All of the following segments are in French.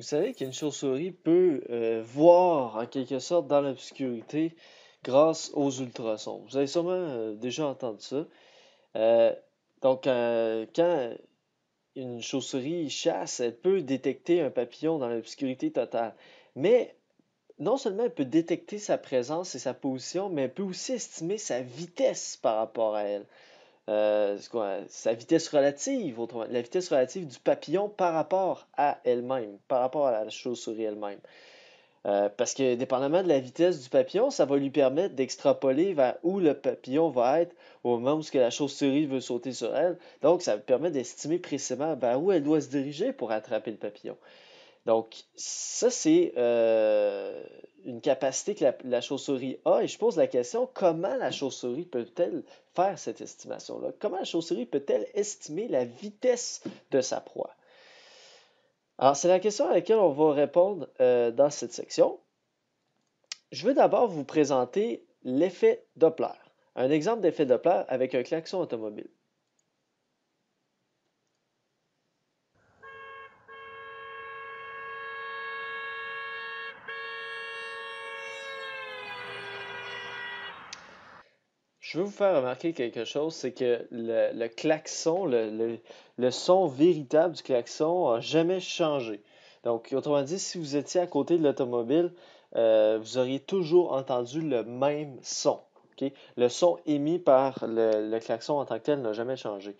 Vous savez qu'une chauve-souris peut euh, voir en quelque sorte dans l'obscurité grâce aux ultrasons. Vous avez sûrement euh, déjà entendu ça. Euh, donc, quand une chauve-souris chasse, elle peut détecter un papillon dans l'obscurité totale. Mais non seulement elle peut détecter sa présence et sa position, mais elle peut aussi estimer sa vitesse par rapport à elle. Euh, sa vitesse relative, autrement, la vitesse relative du papillon par rapport à elle-même, par rapport à la chauve-souris elle-même. Euh, parce que dépendamment de la vitesse du papillon, ça va lui permettre d'extrapoler vers où le papillon va être au moment où la chauve-souris veut sauter sur elle. Donc, ça permet d'estimer précisément vers où elle doit se diriger pour attraper le papillon. Donc, ça, c'est euh, une capacité que la, chauve-souris a. Et je pose la question, comment la chauve-souris peut-elle faire cette estimation-là? Comment la chauve peut-elle estimer la vitesse de sa proie? Alors, c'est la question à laquelle on va répondre euh, dans cette section. Je veux d'abord vous présenter l'effet Doppler. Un exemple d'effet Doppler avec un klaxon automobile. Je veux vous faire remarquer quelque chose, c'est que le, klaxon, le, son véritable du klaxon n'a jamais changé. Donc, autrement dit, si vous étiez à côté de l'automobile, euh, vous auriez toujours entendu le même son. Le son émis par le, klaxon en tant que tel n'a jamais changé.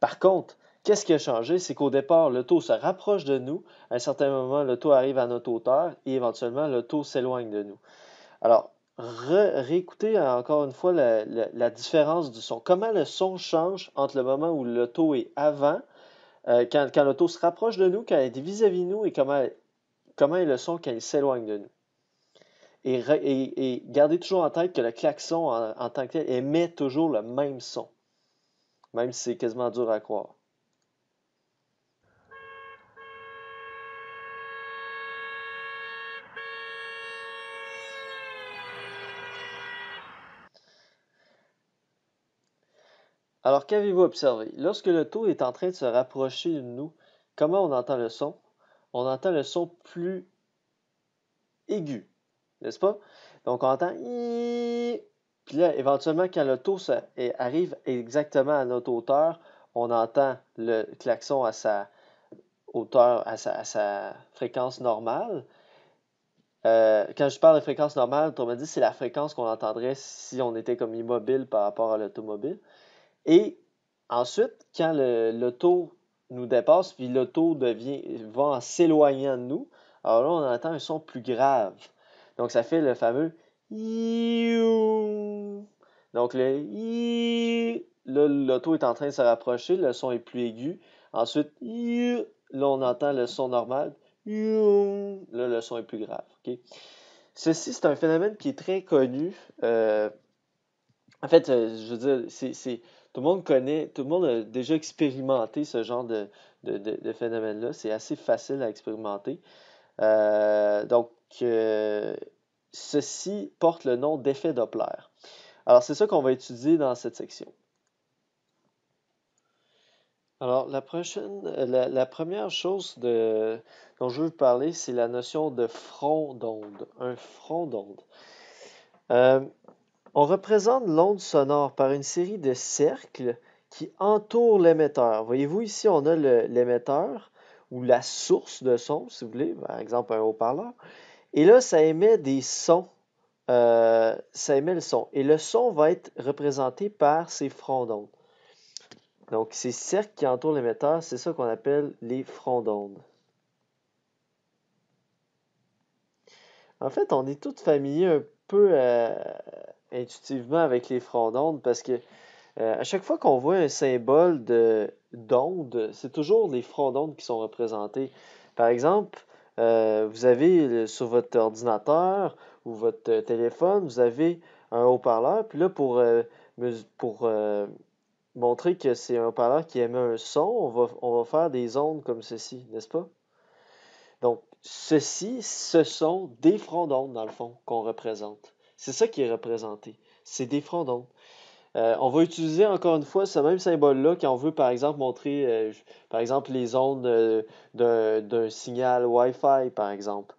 Par contre, qu'est-ce qui a changé? C'est qu'au départ, le l'auto se rapproche de nous. À un certain moment, le l'auto arrive à notre hauteur et éventuellement, le l'auto s'éloigne de nous. Alors, réécouter euh, encore une fois la, différence du son. Comment le son change entre le moment où l'auto est avant, euh, quand, l'auto se rapproche de nous, quand elle est vis-à-vis de nous et comment, comment est le son quand il s'éloigne de nous. Et, gardez toujours en tête que le klaxon en, tant que tel émet toujours le même son, même si c'est quasiment dur à croire. Alors qu'avez-vous observé Lorsque le taux est en train de se rapprocher de nous, comment on entend le son On entend le son plus aigu, n'est-ce pas Donc on entend puis là, éventuellement, quand le taux arrive exactement à notre hauteur, on entend le klaxon à sa hauteur, à sa, fréquence normale. Euh, quand je parle de fréquence normale, on me dit, c'est la fréquence qu'on entendrait si on était comme immobile par rapport à l'automobile. Et ensuite, quand l'auto nous dépasse, puis l'auto va en s'éloignant de nous, alors là, on entend un son plus grave. Donc, ça fait le fameux Donc, le là, l'auto est en train de se rapprocher, le son est plus aigu. Ensuite, là, on entend le son normal. Là, le son est plus grave. Ceci, c'est un phénomène qui est très connu. Euh, en fait, euh, je veux dire, c'est tout le monde connaît, tout le monde a déjà expérimenté ce genre de, phénomène-là. C'est assez facile à expérimenter. Euh, donc, euh, ceci porte le nom d'effet Doppler. Alors, c'est ça qu'on va étudier dans cette section. Alors, la, prochaine, euh, la, première chose dont je veux vous parler, c'est la notion de front d'onde, un front d'onde. Euh, on représente l'onde sonore par une série de cercles qui entourent l'émetteur. Voyez-vous ici, on a l'émetteur ou la source de son, si vous voulez, par exemple un haut-parleur. Et là, ça émet des sons. Euh, ça émet le son. Et le son va être représenté par ces fronts Donc, ces cercles qui entourent l'émetteur, c'est ça qu'on appelle les fronts d'onde. En fait, on est tous familiers un peu euh, intuitivement avec les fronts d'onde parce que euh, à chaque fois qu'on voit un symbole de d'onde, c'est toujours les fronts d'onde qui sont représentés. Par exemple, euh, vous avez sur votre ordinateur ou votre téléphone, vous avez un haut-parleur, puis là pour, euh, montrer que c'est un haut-parleur qui émet un son, on va, on va faire des ondes comme ceci, n'est-ce pas? Donc, ceci, ce sont des fronts d'onde, dans le fond, qu'on représente. C'est ça qui est représenté. C'est des fronts d'onde. Euh, on va utiliser encore une fois ce même symbole-là quand on veut, par exemple, montrer euh, par exemple, les ondes euh, d'un signal Wi-Fi, par exemple.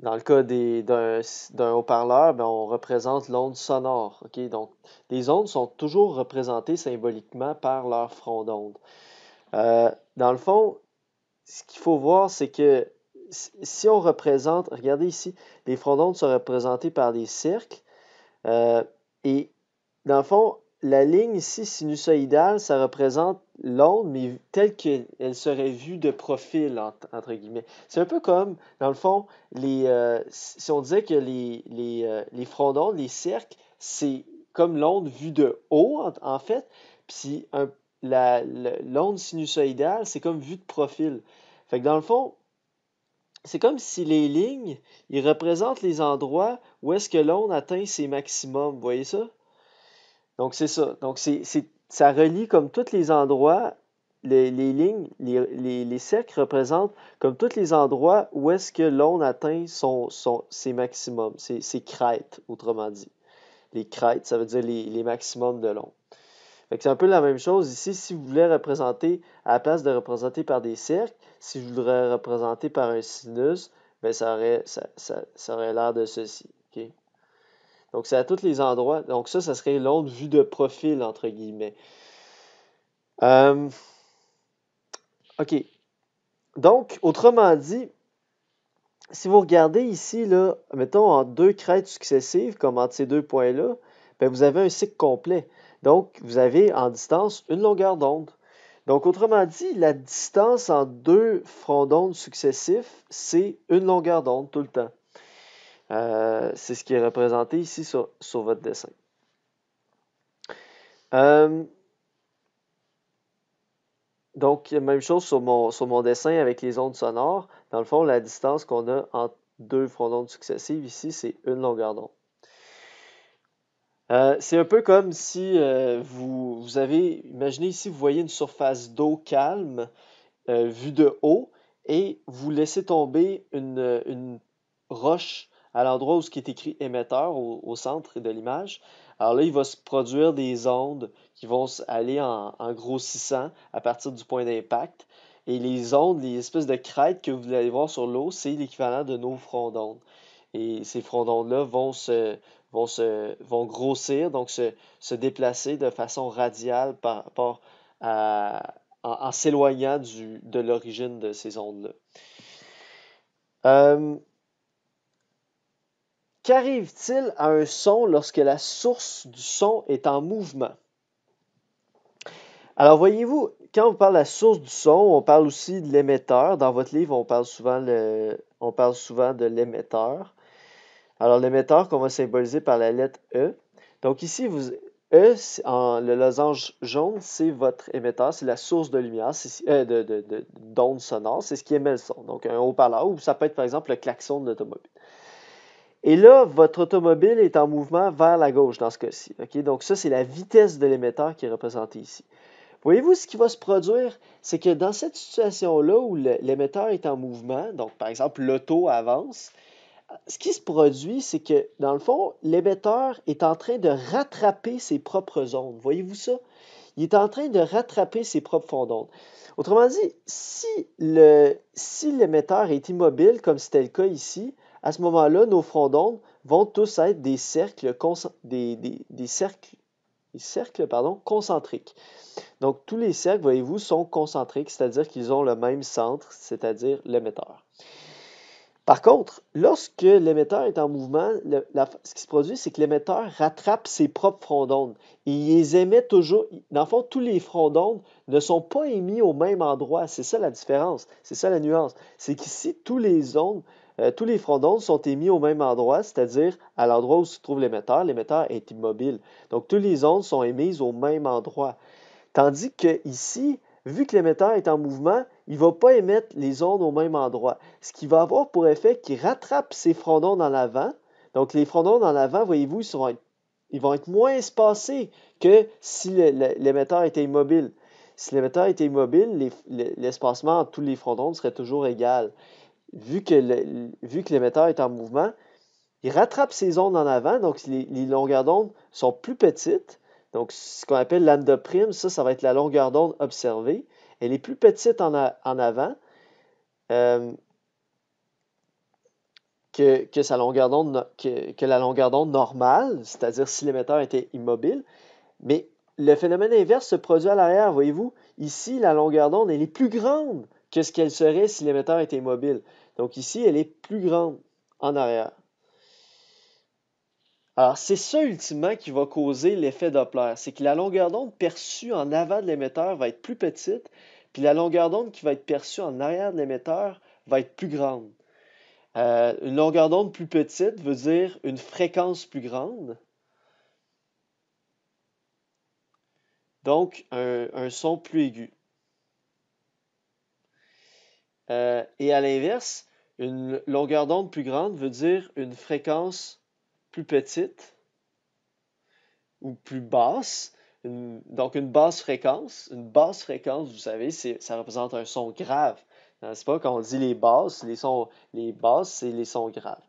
Dans le cas d'un haut-parleur, ben, on représente l'onde sonore. Donc, les ondes sont toujours représentées symboliquement par leur front d'onde. dans le fond, ce qu'il faut voir, c'est que si on représente, regardez ici, les fronts sont représentés par des cercles. Euh, et dans le fond, la ligne ici sinusoïdale, ça représente l'onde, mais telle qu'elle serait vue de profil, entre, guillemets. C'est un peu comme, dans le fond, les, euh, si on disait que les, les, euh, les fronts les cercles, c'est comme l'onde vue de haut, en, en fait. Puis l'onde sinusoïdale, c'est comme vue de profil. Fait que dans le fond, c'est comme si les lignes, ils représentent les endroits où est-ce que l'onde atteint ses maximums. Vous voyez ça? Donc, c'est ça. Donc, c'est, ça relie comme tous les endroits, les, lignes, les, cercles représentent comme tous les endroits où est-ce que l'onde atteint son, son, ses maximums, ses, crêtes, autrement dit. Les crêtes, ça veut dire les, maximums de l'onde. Fait c'est un peu la même chose ici. Si vous voulez représenter, à la place de représenter par des cercles, si je voudrais représenter par un sinus, bien, ça aurait, ça, l'air de ceci. Donc, c'est à tous les endroits. Donc, ça, ça serait l'onde vue de profil, entre guillemets. Euh, OK. Donc, autrement dit, si vous regardez ici, là, mettons en deux crêtes successives, comme entre ces deux points-là, ben, vous avez un cycle complet. Donc, vous avez en distance une longueur d'onde. Donc, autrement dit, la distance en deux fronts d'onde successifs, c'est une longueur d'onde tout le temps. Euh, c'est ce qui est représenté ici sur, votre dessin. Euh, donc, même chose sur mon, sur mon dessin avec les ondes sonores. Dans le fond, la distance qu'on a entre deux fronts d'onde successives ici, c'est une longueur d'onde. Euh, c'est un peu comme si euh, vous, avez, imaginez ici, vous voyez une surface d'eau calme euh, vue de haut et vous laissez tomber une, roche à l'endroit où ce qui est écrit émetteur au, centre de l'image. Alors là, il va se produire des ondes qui vont aller en, en grossissant à partir du point d'impact. Et les ondes, les espèces de crêtes que vous allez voir sur l'eau, c'est l'équivalent de nos fronts d'ondes et ces frondons-là vont se, grossir, donc se, déplacer de façon radiale en, s'éloignant de l'origine de ces ondes-là. Euh, qu'arrive-t-il à un son lorsque la source du son est en mouvement? Alors, voyez-vous, quand on parle de la source du son, on parle aussi de l'émetteur. Dans votre livre, on parle souvent de l'émetteur. Alors, l'émetteur qu'on va symboliser par la lettre E. Donc ici, vous, E, le losange jaune, c'est votre émetteur, c'est la source de lumière, d'onde euh, de, c'est ce qui émet le son. Donc un haut-parleur, ou ça peut être par exemple le klaxon de l'automobile. Et là, votre automobile est en mouvement vers la gauche dans ce cas-ci. Donc ça, c'est la vitesse de l'émetteur qui est représentée ici. Voyez-vous, ce qui va se produire, c'est que dans cette situation-là où l'émetteur est en mouvement, donc par exemple l'auto avance, ce qui se produit, c'est que, dans le fond, l'émetteur est en train de rattraper ses propres ondes. Voyez-vous ça? Il est en train de rattraper ses propres fonds d'ondes. Autrement dit, si, le, si l'émetteur est immobile, comme c'était le cas ici, à ce moment-là, nos fronts d'ondes vont tous être des cercles, des, cercles, pardon, concentriques. Donc, tous les cercles, voyez-vous, sont concentriques, c'est-à-dire qu'ils ont le même centre, c'est-à-dire l'émetteur. Par contre, lorsque l'émetteur est en mouvement, ce qui se produit, c'est que l'émetteur rattrape ses propres fronts d'onde. Il les émet toujours. Dans le fond, tous les fronts d'onde ne sont pas émis au même endroit. C'est ça la différence. C'est ça la nuance. C'est qu'ici, tous les ondes, euh, tous les fronts d'onde sont émis au même endroit, c'est-à-dire à, l'endroit où se trouve l'émetteur. L'émetteur est immobile. Donc, tous les ondes sont émises au même endroit. Tandis que ici, vu que l'émetteur est en mouvement, il ne va pas émettre les ondes au même endroit. Ce qui va avoir pour effet qu'il rattrape ses frondons dans en avant. Donc, les frondons dans en avant, voyez-vous, ils, vont être moins espacés que si l'émetteur était immobile. Si l'émetteur était immobile, l'espacement entre tous les frondons serait toujours égal. Vu que l'émetteur est en mouvement, il rattrape ses ondes en avant, donc les, longueurs d'onde sont plus petites. Donc, ce qu'on appelle prime, ça, ça va être la longueur d'onde observée. Elle est plus petite en, en avant euh, que, sa que, que, la longueur d'onde normale, c'est-à-dire si l'émetteur était immobile. Mais le phénomène inverse se produit à l'arrière, voyez-vous. Ici, la longueur d'onde, elle est plus grande que ce qu'elle serait si l'émetteur était immobile. Donc ici, elle est plus grande en arrière. Alors, c'est ça ultimement qui va causer l'effet Doppler. C'est que la longueur d'onde perçue en avant de l'émetteur va être plus petite, puis la longueur d'onde qui va être perçue en arrière de l'émetteur va être plus grande. Euh, une longueur d'onde plus petite veut dire une fréquence plus grande. Donc, un, son plus aigu. Euh, et à l'inverse, une longueur d'onde plus grande veut dire une fréquence petite ou plus basse. donc une basse fréquence. Une basse fréquence, vous savez, ça représente un son grave. Hein, c'est pas quand on dit les basses, les sons, les basses, c'est les sons graves.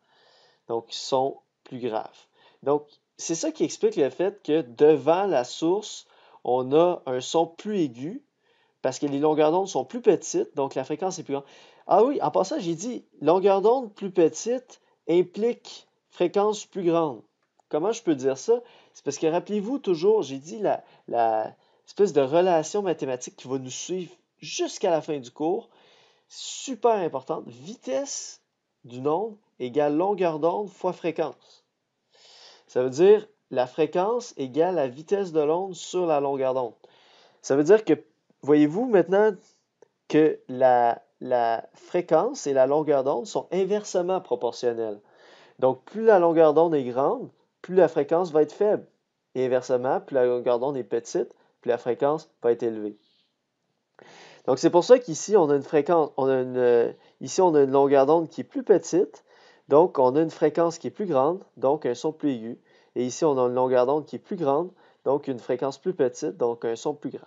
Donc sont plus graves. Donc c'est ça qui explique le fait que devant la source, on a un son plus aigu parce que les longueurs d'onde sont plus petites, donc la fréquence est plus grande. Ah oui, en passant, j'ai dit longueur d'onde plus petite implique fréquence plus grande. Comment je peux dire ça? C'est parce que rappelez-vous toujours, j'ai dit la, la espèce de relation mathématique qui va nous suivre jusqu'à la fin du cours, super importante, vitesse d'une onde égale longueur d'onde fois fréquence. Ça veut dire la fréquence égale la vitesse de l'onde sur la longueur d'onde. Ça veut dire que, voyez-vous maintenant que la fréquence et la longueur d'onde sont inversement proportionnelles. Donc, plus la longueur d'onde est grande, plus la fréquence va être faible. Et inversement, plus la longueur d'onde est petite, plus la fréquence va être élevée. Donc, c'est pour ça qu'ici, on a une fréquence, euh, ici, on a une longueur d'onde qui est plus petite, donc on a une fréquence qui est plus grande, donc un son plus aigu. Et ici, on a une longueur d'onde qui est plus grande, donc une fréquence plus petite, donc un son plus grave.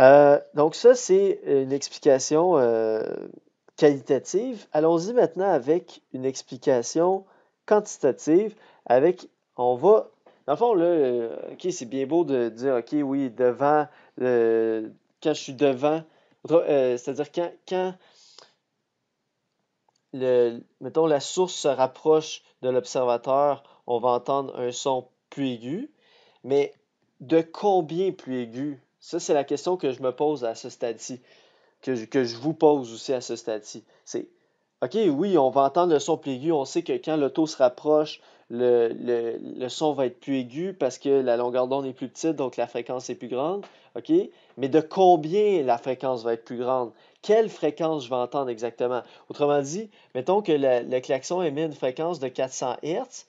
Euh, donc ça, c'est une explication euh, qualitative. Allons-y maintenant avec une explication quantitative. Avec, on va, dans le fond, là, euh, c'est bien beau de dire, OK, oui, devant, euh, quand je suis devant, euh, c'est-à-dire quand, quand mettons, la source se rapproche de l'observateur, on va entendre un son plus aigu. Mais de combien plus aigu? Ça, c'est la question que je me pose à ce stade-ci que je, vous pose aussi à ce stade-ci. C'est OK, oui, on va entendre le son plus aigu. On sait que quand le taux se rapproche, le, son va être plus aigu parce que la longueur d'onde est plus petite, donc la fréquence est plus grande. OK? Mais de combien la fréquence va être plus grande? Quelle fréquence je vais entendre exactement? Autrement dit, mettons que le, le klaxon émet une fréquence de 400 Hz.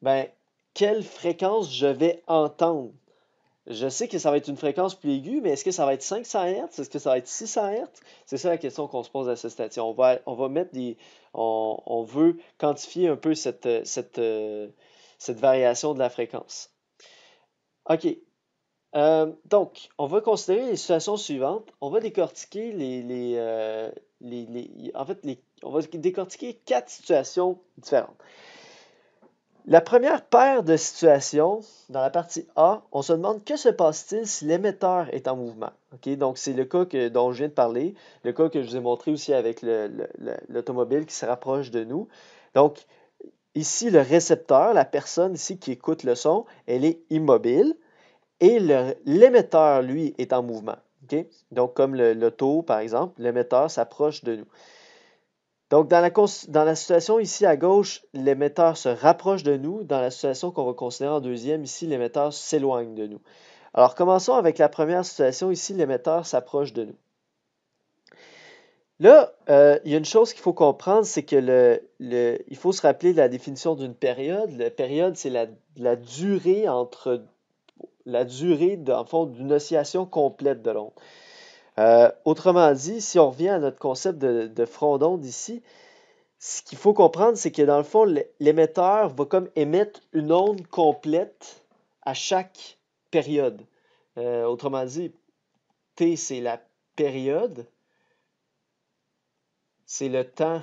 Ben, quelle fréquence je vais entendre? je sais que ça va être une fréquence plus aiguë, mais est-ce que ça va être 500 Hz? Est-ce que ça va être 600 Hz? C'est ça la question qu'on se pose à ce stade on va, on mettre On, veut quantifier un peu cette, euh, variation de la fréquence. OK. Euh, donc, on va considérer les situations suivantes. On va décortiquer les... Euh, fait, on va décortiquer quatre situations différentes. La première paire de situations, dans la partie A, on se demande que se passe-t-il si l'émetteur est en mouvement. Donc, c'est le cas dont je viens de parler, le cas que je vous ai montré aussi avec l'automobile qui se rapproche de nous. Donc, ici, le récepteur, la personne ici qui écoute le son, elle est immobile et l'émetteur, lui, est en mouvement. Donc, comme l'auto, par exemple, l'émetteur s'approche de nous. Donc, dans la, situation ici à gauche, l'émetteur se rapproche de nous. Dans la situation qu'on va considérer en deuxième, ici, l'émetteur s'éloigne de nous. Alors, commençons avec la première situation. Ici, l'émetteur s'approche de nous. Là, euh, il y a une chose qu'il faut comprendre, c'est que il faut se rappeler de la définition d'une période. La période, c'est la, durée entre la durée, d'une oscillation complète de l'onde. Euh, autrement dit, si on revient à notre concept de, front d'onde ici, ce qu'il faut comprendre, c'est que dans le fond, l'émetteur va comme émettre une onde complète à chaque période. Euh, autrement dit, T, c'est la période, c'est le temps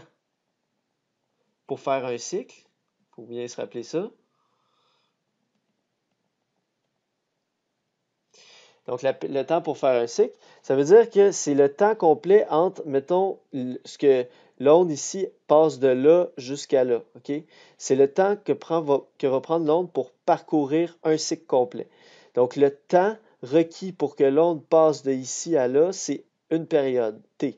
pour faire un cycle, il faut bien se rappeler ça. Donc, le temps pour faire un cycle. Ça veut dire que c'est le temps complet entre, mettons, ce que l'onde ici passe de là jusqu'à là. C'est le temps que, prend, va, que prendre l'onde pour parcourir un cycle complet. Donc le temps requis pour que l'onde passe de ici à là, c'est une période T.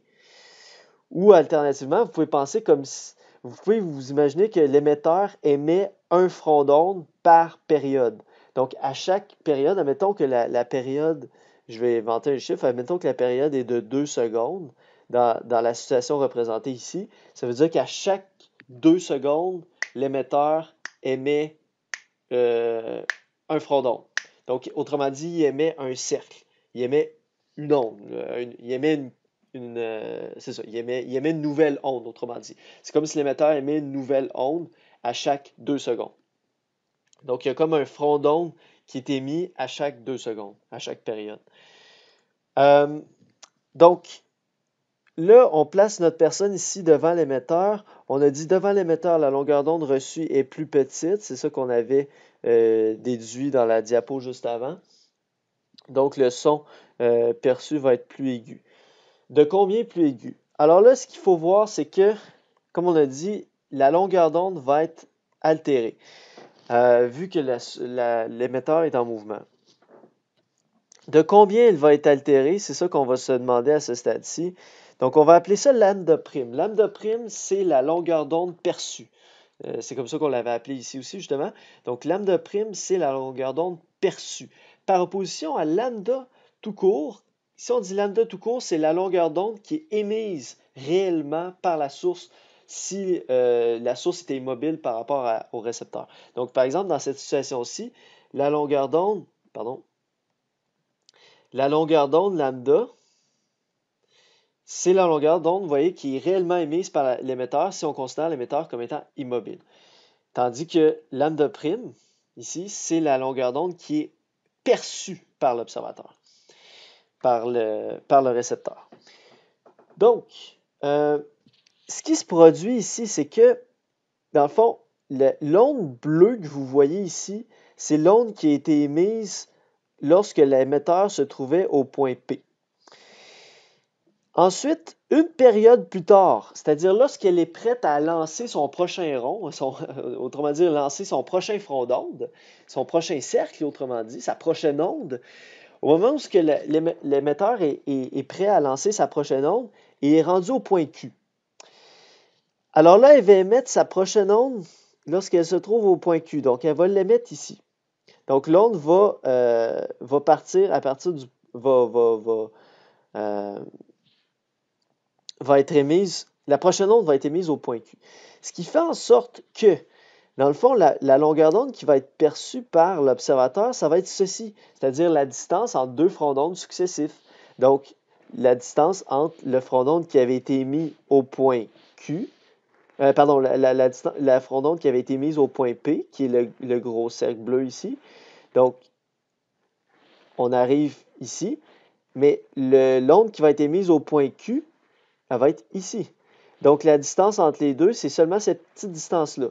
Ou alternativement, vous pouvez penser comme si, vous pouvez vous imaginer que l'émetteur émet un front d'onde par période. Donc à chaque période, admettons que la période je vais inventer un chiffre, admettons que la période est de 2 secondes dans, la situation représentée ici, ça veut dire qu'à chaque 2 secondes, l'émetteur émet euh, un front d'onde. Donc, autrement dit, il émet un cercle, il émet une onde, euh, il émet une, euh, c'est ça, il émet, il émet une nouvelle onde, autrement dit. C'est comme si l'émetteur émet une nouvelle onde à chaque 2 secondes. Donc, il y a comme un front d'onde qui était émis à chaque deux secondes, à chaque période. Euh, donc, là, on place notre personne ici devant l'émetteur. On a dit devant l'émetteur, la longueur d'onde reçue est plus petite. C'est ça qu'on avait euh, déduit dans la diapo juste avant. Donc, le son euh, perçu va être plus aigu. De combien plus aigu? Alors là, ce qu'il faut voir, c'est que, comme on a dit, la longueur d'onde va être altérée. Euh, vu que l'émetteur est en mouvement. De combien il va être altéré, c'est ça qu'on va se demander à ce stade-ci. Donc, on va appeler ça lambda prime. Lambda prime, c'est la longueur d'onde perçue. Euh, c'est comme ça qu'on l'avait appelé ici aussi, justement. Donc, lambda prime, c'est la longueur d'onde perçue. Par opposition à lambda tout court, si on dit lambda tout court, c'est la longueur d'onde qui est émise réellement par la source si euh, la source était immobile par rapport au récepteur. Donc, par exemple, dans cette situation-ci, la longueur d'onde, pardon, la longueur d'onde lambda, c'est la longueur d'onde, vous voyez, qui est réellement émise par l'émetteur si on considère l'émetteur comme étant immobile. Tandis que lambda prime, ici, c'est la longueur d'onde qui est perçue par l'observateur, par le, par le récepteur. Donc, euh, ce qui se produit ici, c'est que, dans le fond, l'onde bleue que vous voyez ici, c'est l'onde qui a été émise lorsque l'émetteur se trouvait au point P. Ensuite, une période plus tard, c'est-à-dire lorsqu'elle est prête à lancer son prochain rond, euh, euh, autrement dit, lancer son prochain front d'onde, son prochain cercle, autrement dit, sa prochaine onde, au moment où l'émetteur est, est prêt à lancer sa prochaine onde, il est rendu au point Q. Alors là, elle va émettre sa prochaine onde lorsqu'elle se trouve au point Q. Donc, elle va l'émettre ici. Donc, l'onde va, euh, partir à partir du... va, va, euh, va être émise... La prochaine onde va être émise au point Q. Ce qui fait en sorte que, dans le fond, la, longueur d'onde qui va être perçue par l'observateur, ça va être ceci, c'est-à-dire la distance entre deux fronts d'onde successifs. Donc, la distance entre le front d'onde qui avait été émis au point Q euh, pardon, la, la, la, qui avait été mise au point P, qui est le, gros cercle bleu ici. Donc, on arrive ici, mais l'onde qui va être mise au point Q, elle va être ici. Donc, la distance entre les deux, c'est seulement cette petite distance-là.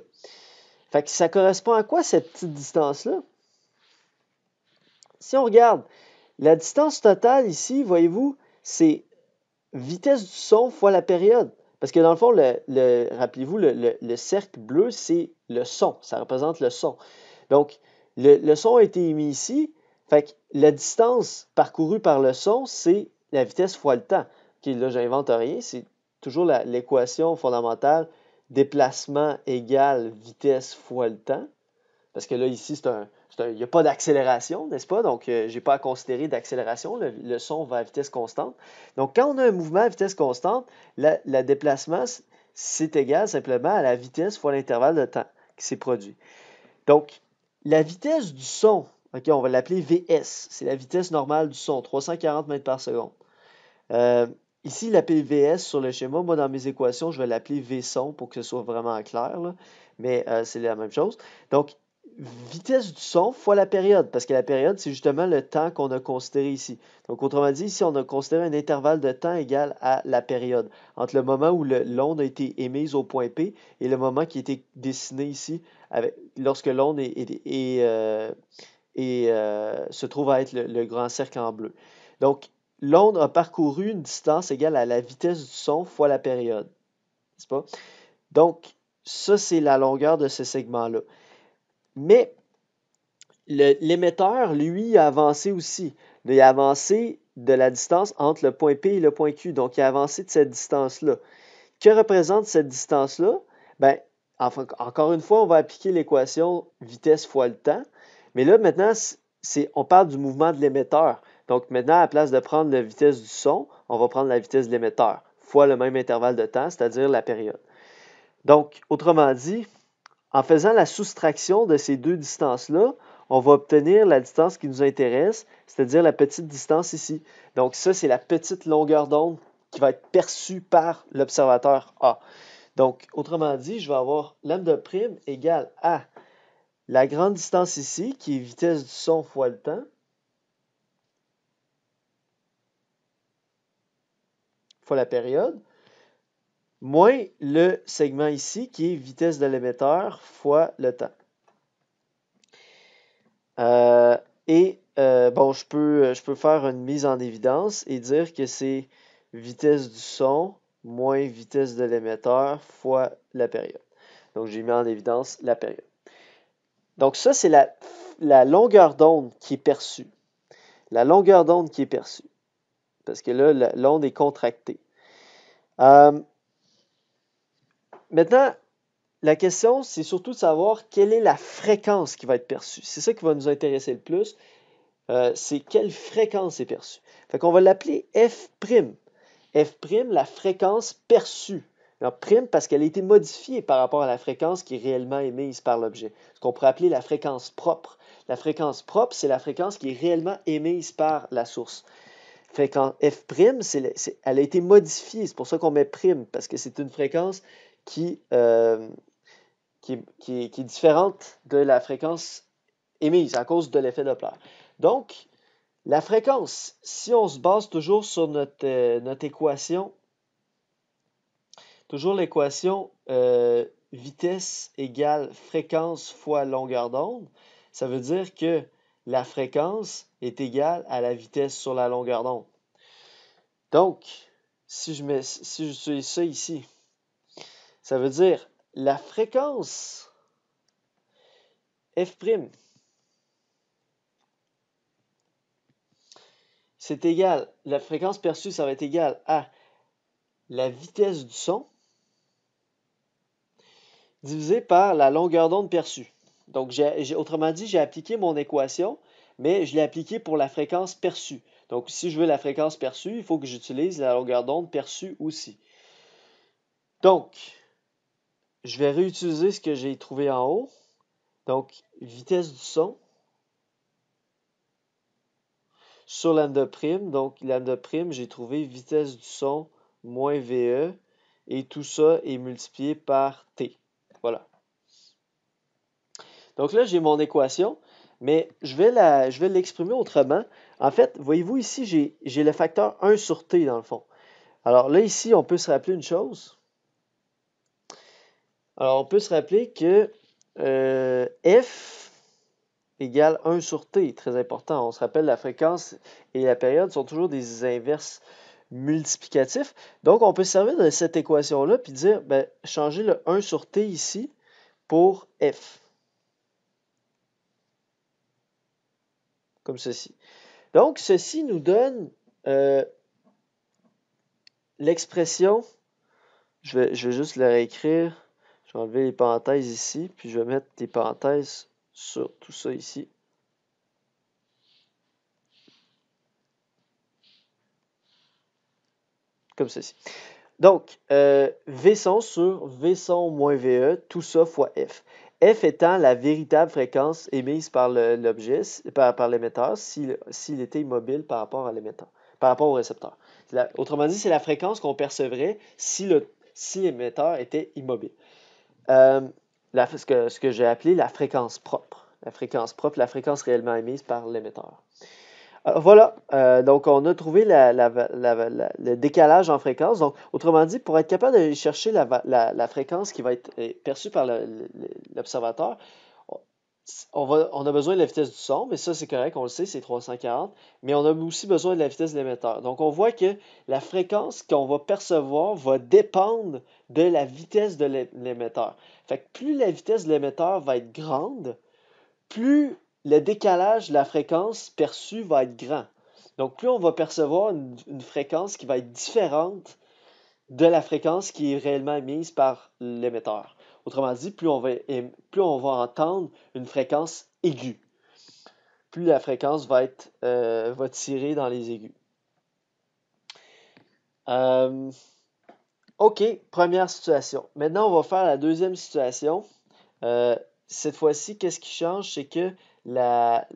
Fait que ça correspond à quoi cette petite distance-là? Si on regarde, la distance totale ici, voyez-vous, c'est vitesse du son fois la période. Parce que dans le fond, rappelez-vous, le, cercle bleu, c'est le son. Ça représente le son. Donc, le, son a été émis ici. Fait que la distance parcourue par le son, c'est la vitesse fois le temps. OK, là, j'invente rien. C'est toujours l'équation fondamentale déplacement égale vitesse fois le temps. Parce que là, ici, c'est un, il n'y a pas d'accélération, n'est-ce pas? Donc, euh, je n'ai pas à considérer d'accélération. Le, son va à vitesse constante. Donc, quand on a un mouvement à vitesse constante, le déplacement, c'est égal simplement à la vitesse fois l'intervalle de temps qui s'est produit. Donc, la vitesse du son, ok, on va l'appeler VS, c'est la vitesse normale du son, 340 mètres par seconde. Euh, ici, la VS sur le schéma, moi dans mes équations, je vais l'appeler V pour que ce soit vraiment clair, mais euh, c'est la même chose. Donc, vitesse du son fois la période, parce que la période, c'est justement le temps qu'on a considéré ici. Donc, autrement dit, ici, on a considéré un intervalle de temps égal à la période, entre le moment où l'onde a été émise au point P et le moment qui a été dessiné ici, lorsque l'onde euh, euh, se trouve à être le, le grand cercle en bleu. Donc, l'onde a parcouru une distance égale à la vitesse du son fois la période. N'est-ce pas? Donc, ça, c'est la longueur de ce segment-là. Mais l'émetteur, lui, a avancé aussi. Il a avancé de la distance entre le point P et le point Q. Donc, il a avancé de cette distance-là. Que représente cette distance-là? Ben, encore une fois, on va appliquer l'équation vitesse fois le temps. Mais là, maintenant, on parle du mouvement de l'émetteur. Donc, maintenant, à la place de prendre la vitesse du son, on va prendre la vitesse de l'émetteur fois le même intervalle de temps, c'est-à-dire la période. Donc, autrement dit, en faisant la soustraction de ces deux distances-là, on va obtenir la distance qui nous intéresse, c'est-à-dire la petite distance ici. Donc ça, c'est la petite longueur d'onde qui va être perçue par l'observateur A. Donc, autrement dit, je vais avoir de prime égale à la grande distance ici, qui est vitesse du son fois le temps, fois la période, moins le segment ici qui est vitesse de l'émetteur fois le temps. Euh, et euh, bon, je peux, je peux faire une mise en évidence et dire que c'est vitesse du son moins vitesse de l'émetteur fois la période. Donc j'ai mis en évidence la période. Donc ça, c'est la, la longueur d'onde qui est perçue. La longueur d'onde qui est perçue. Parce que là, l'onde est contractée. Euh, Maintenant, la question, c'est surtout de savoir quelle est la fréquence qui va être perçue. C'est ça qui va nous intéresser le plus. Euh, c'est quelle fréquence est perçue. Fait qu'on va l'appeler F'. F', la fréquence perçue. prime parce qu'elle a été modifiée par rapport à la fréquence qui est réellement émise par l'objet. Ce qu'on pourrait appeler la fréquence propre. La fréquence propre, c'est la fréquence qui est réellement émise par la source. Fréquence F', elle a été modifiée. C'est pour ça qu'on met prime, parce que c'est une fréquence euh, qui, qui, est différente de la fréquence émise à cause de l'effet Doppler. Donc, la fréquence, si on se base toujours sur notre, euh, notre équation, toujours l'équation euh, vitesse égale fréquence fois longueur d'onde, ça veut dire que la fréquence est égale à la vitesse sur la longueur d'onde. Donc, si je, mets, si je suis ça ici, ça veut dire la fréquence f', c'est égal, la fréquence perçue, ça va être égal à la vitesse du son divisé par la longueur d'onde perçue. Donc, autrement dit, j'ai appliqué mon équation, mais je l'ai appliquée pour la fréquence perçue. Donc, si je veux la fréquence perçue, il faut que j'utilise la longueur d'onde perçue aussi. Donc, je vais réutiliser ce que j'ai trouvé en haut. Donc, vitesse du son sur de prime. Donc, de prime, j'ai trouvé vitesse du son moins VE. Et tout ça est multiplié par T. Voilà. Donc là, j'ai mon équation, mais je vais l'exprimer autrement. En fait, voyez-vous ici, j'ai le facteur 1 sur T dans le fond. Alors là, ici, on peut se rappeler une chose. Alors, on peut se rappeler que euh, F égale 1 sur T, très important. On se rappelle, la fréquence et la période sont toujours des inverses multiplicatifs. Donc, on peut se servir de cette équation-là puis dire, ben, changer le 1 sur T ici pour F. Comme ceci. Donc, ceci nous donne euh, l'expression, je vais, je vais juste la réécrire, je vais enlever les parenthèses ici, puis je vais mettre des parenthèses sur tout ça ici. Comme ceci. Donc, euh, v sur v moins VE, tout ça fois F. F étant la véritable fréquence émise par l'objet, par, l'émetteur, s'il était immobile par rapport à l'émetteur, par rapport au récepteur. autrement dit, c'est la fréquence qu'on percevrait si l'émetteur était immobile. Euh, ce que, j'ai appelé la fréquence propre. La fréquence propre, la fréquence réellement émise par l'émetteur. Euh, voilà, euh, donc on a trouvé le décalage en fréquence. Donc, autrement dit, pour être capable d'aller chercher la, fréquence qui va être perçue par l'observateur, on, a besoin de la vitesse du son, mais ça c'est correct, on le sait, c'est 340, mais on a aussi besoin de la vitesse de l'émetteur. Donc on voit que la fréquence qu'on va percevoir va dépendre de la vitesse de l'émetteur. Fait que plus la vitesse de l'émetteur va être grande, plus le décalage de la fréquence perçue va être grand. Donc plus on va percevoir une, une fréquence qui va être différente de la fréquence qui est réellement émise par l'émetteur. Autrement dit, plus on va, plus on va entendre une fréquence aiguë, plus la fréquence va, être, euh, va tirer dans les aigus. Euh, OK, première situation. Maintenant, on va faire la deuxième situation. Euh, cette fois-ci, qu'est-ce qui change? C'est que la,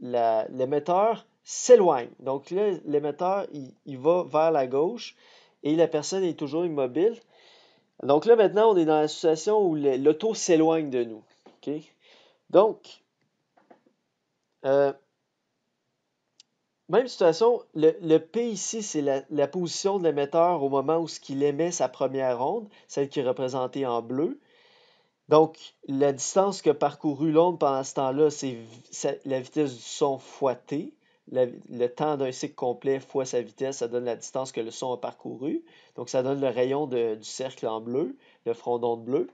l'émetteur s'éloigne. Donc là, l'émetteur, il, va vers la gauche et la personne est toujours immobile. Donc là, maintenant, on est dans la situation où l'auto s'éloigne de nous. Donc, euh, même situation, le, le P ici, c'est la, position de l'émetteur au moment où ce qu'il émet sa première onde, celle qui est représentée en bleu. Donc, la distance que parcourut l'onde pendant ce temps-là, c'est la vitesse du son fois T le temps d'un cycle complet fois sa vitesse, ça donne la distance que le son a parcouru. Donc, ça donne le rayon du cercle en bleu, le front d'onde bleu.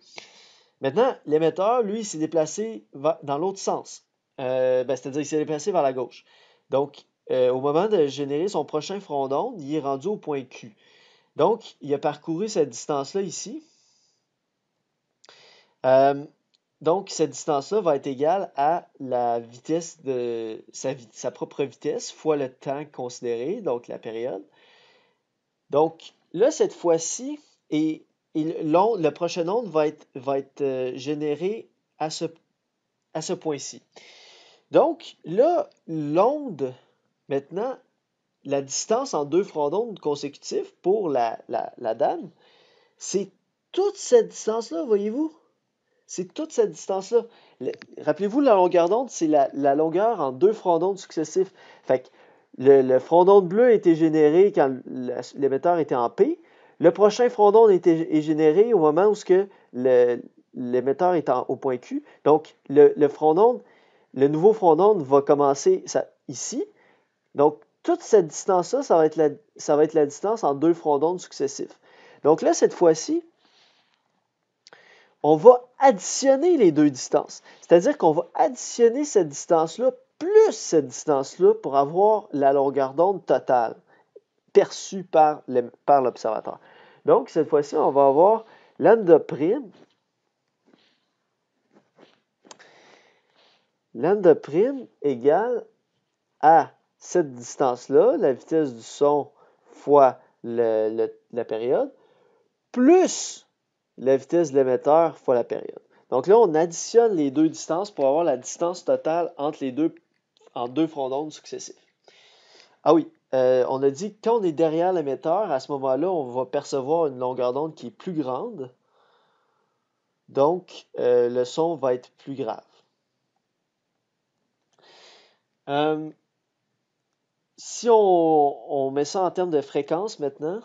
Maintenant, l'émetteur, lui, s'est déplacé dans l'autre sens. Euh, ben, c'est-à-dire qu'il s'est déplacé vers la gauche. Donc, euh, au moment de générer son prochain front d'onde, il est rendu au point Q. Donc, il a parcouru cette distance-là ici. Euh, donc, cette distance-là va être égale à la vitesse de sa, propre vitesse fois le temps considéré, donc la période. Donc, là, cette fois-ci, et, et le prochain onde va être, va être euh, généré à ce, à ce point-ci. Donc, là, l'onde, maintenant, la distance en deux fronts d'onde consécutifs pour la, la, la dame, c'est toute cette distance-là, voyez-vous? C'est toute cette distance-là. Rappelez-vous, la longueur d'onde, c'est la, longueur en deux fronts d'onde successifs. Fait que le, le front d'onde bleu a été généré quand l'émetteur était en P. Le prochain front d'onde est généré au moment où ce que l'émetteur est au point Q. Donc, le, le le nouveau front d'onde va commencer ça, ici. Donc, toute cette distance-là, ça, va être la, ça va être la distance en deux fronts d'onde successifs. Donc là, cette fois-ci, on va additionner les deux distances. C'est-à-dire qu'on va additionner cette distance-là plus cette distance-là pour avoir la longueur d'onde totale perçue par l'observateur. Donc, cette fois-ci, on va avoir lambda prime. prime égale à cette distance-là, la vitesse du son fois la période, plus la vitesse de l'émetteur fois la période. Donc là, on additionne les deux distances pour avoir la distance totale entre les deux, en deux fronts d'onde successifs. Ah oui, euh, on a dit que quand on est derrière l'émetteur, à ce moment-là, on va percevoir une longueur d'onde qui est plus grande. Donc, euh, le son va être plus grave. Euh, si on, on met ça en termes de fréquence maintenant,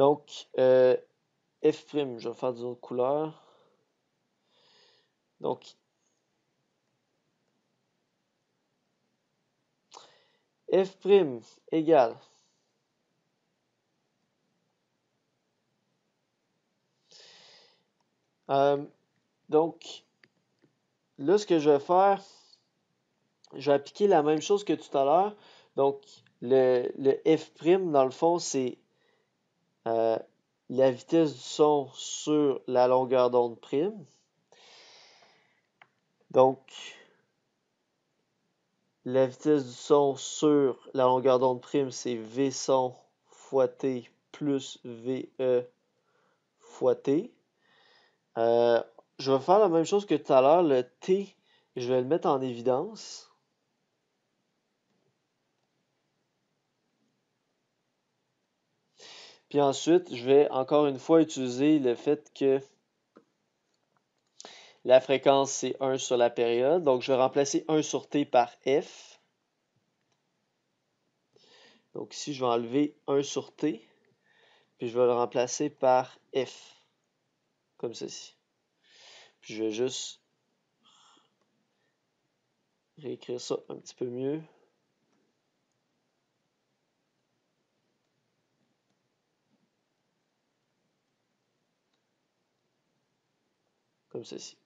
Donc, euh, F', je vais faire des couleurs. Donc, F' égale euh, donc, là, ce que je vais faire, je vais appliquer la même chose que tout à l'heure. Donc, le, le F', dans le fond, c'est euh, la vitesse du son sur la longueur d'onde prime. Donc, la vitesse du son sur la longueur d'onde prime, c'est V son fois T plus VE fois T. Euh, je vais faire la même chose que tout à l'heure. Le T, je vais le mettre en évidence. Puis ensuite, je vais encore une fois utiliser le fait que la fréquence, c'est 1 sur la période. Donc, je vais remplacer 1 sur t par f. Donc, ici, je vais enlever 1 sur t, puis je vais le remplacer par f, comme ceci. Puis, je vais juste réécrire ça un petit peu mieux. comme ceci.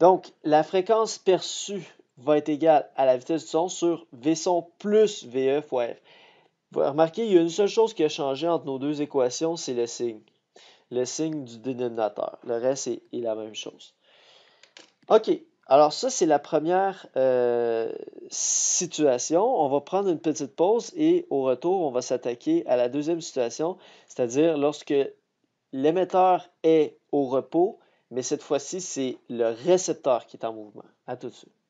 Donc, la fréquence perçue va être égale à la vitesse du son sur V son plus VE fois F. Vous remarquez, il y a une seule chose qui a changé entre nos deux équations, c'est le signe. Le signe du dénominateur. Le reste est, la même chose. OK. Alors ça, c'est la première euh, situation. On va prendre une petite pause et au retour, on va s'attaquer à la deuxième situation, c'est-à-dire lorsque l'émetteur est au repos mais cette fois-ci, c'est le récepteur qui est en mouvement. À tout de suite.